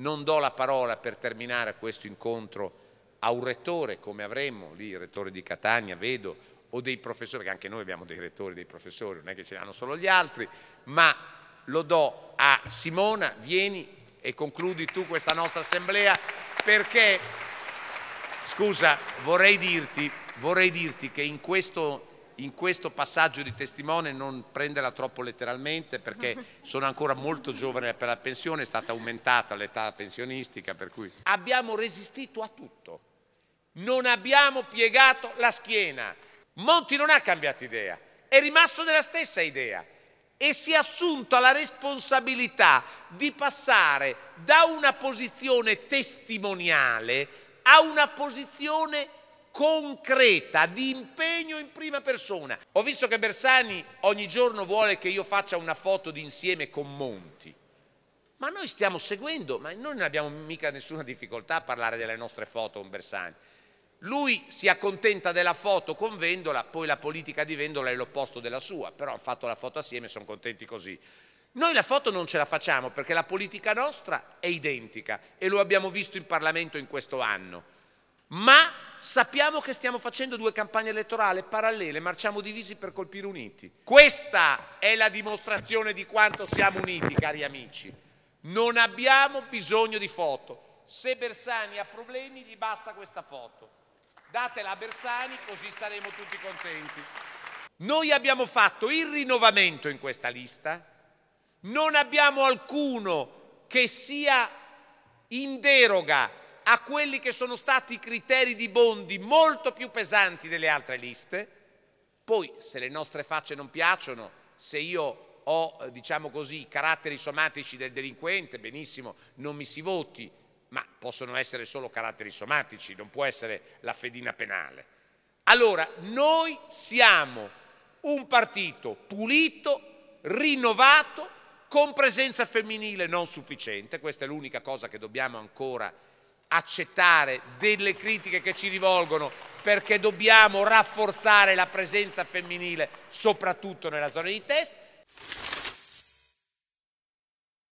Non do la parola per terminare questo incontro a un rettore come avremmo lì, il rettore di Catania, vedo, o dei professori, perché anche noi abbiamo dei rettori, dei professori, non è che ce l'hanno solo gli altri, ma lo do a Simona, vieni e concludi tu questa nostra assemblea perché, scusa, vorrei dirti, vorrei dirti che in questo in questo passaggio di testimone non prenderla troppo letteralmente perché sono ancora molto giovane per la pensione, è stata aumentata l'età pensionistica, per cui abbiamo resistito a tutto, non abbiamo piegato la schiena. Monti non ha cambiato idea, è rimasto della stessa idea e si è assunto la responsabilità di passare da una posizione testimoniale a una posizione concreta, di impegno in prima persona. Ho visto che Bersani ogni giorno vuole che io faccia una foto d'insieme con Monti. Ma noi stiamo seguendo, ma noi non abbiamo mica nessuna difficoltà a parlare delle nostre foto con Bersani. Lui si accontenta della foto con Vendola, poi la politica di Vendola è l'opposto della sua, però hanno fatto la foto assieme e sono contenti così. Noi la foto non ce la facciamo perché la politica nostra è identica e lo abbiamo visto in Parlamento in questo anno. Ma sappiamo che stiamo facendo due campagne elettorali parallele, marciamo divisi per colpire uniti. Questa è la dimostrazione di quanto siamo uniti, cari amici. Non abbiamo bisogno di foto. Se Bersani ha problemi gli basta questa foto. Datela a Bersani così saremo tutti contenti. Noi abbiamo fatto il rinnovamento in questa lista, non abbiamo alcuno che sia in deroga a quelli che sono stati i criteri di Bondi molto più pesanti delle altre liste, poi se le nostre facce non piacciono, se io ho eh, diciamo così, i caratteri somatici del delinquente, benissimo, non mi si voti, ma possono essere solo caratteri somatici, non può essere la fedina penale. Allora, noi siamo un partito pulito, rinnovato, con presenza femminile non sufficiente, questa è l'unica cosa che dobbiamo ancora accettare delle critiche che ci rivolgono perché dobbiamo rafforzare la presenza femminile soprattutto nella zona di test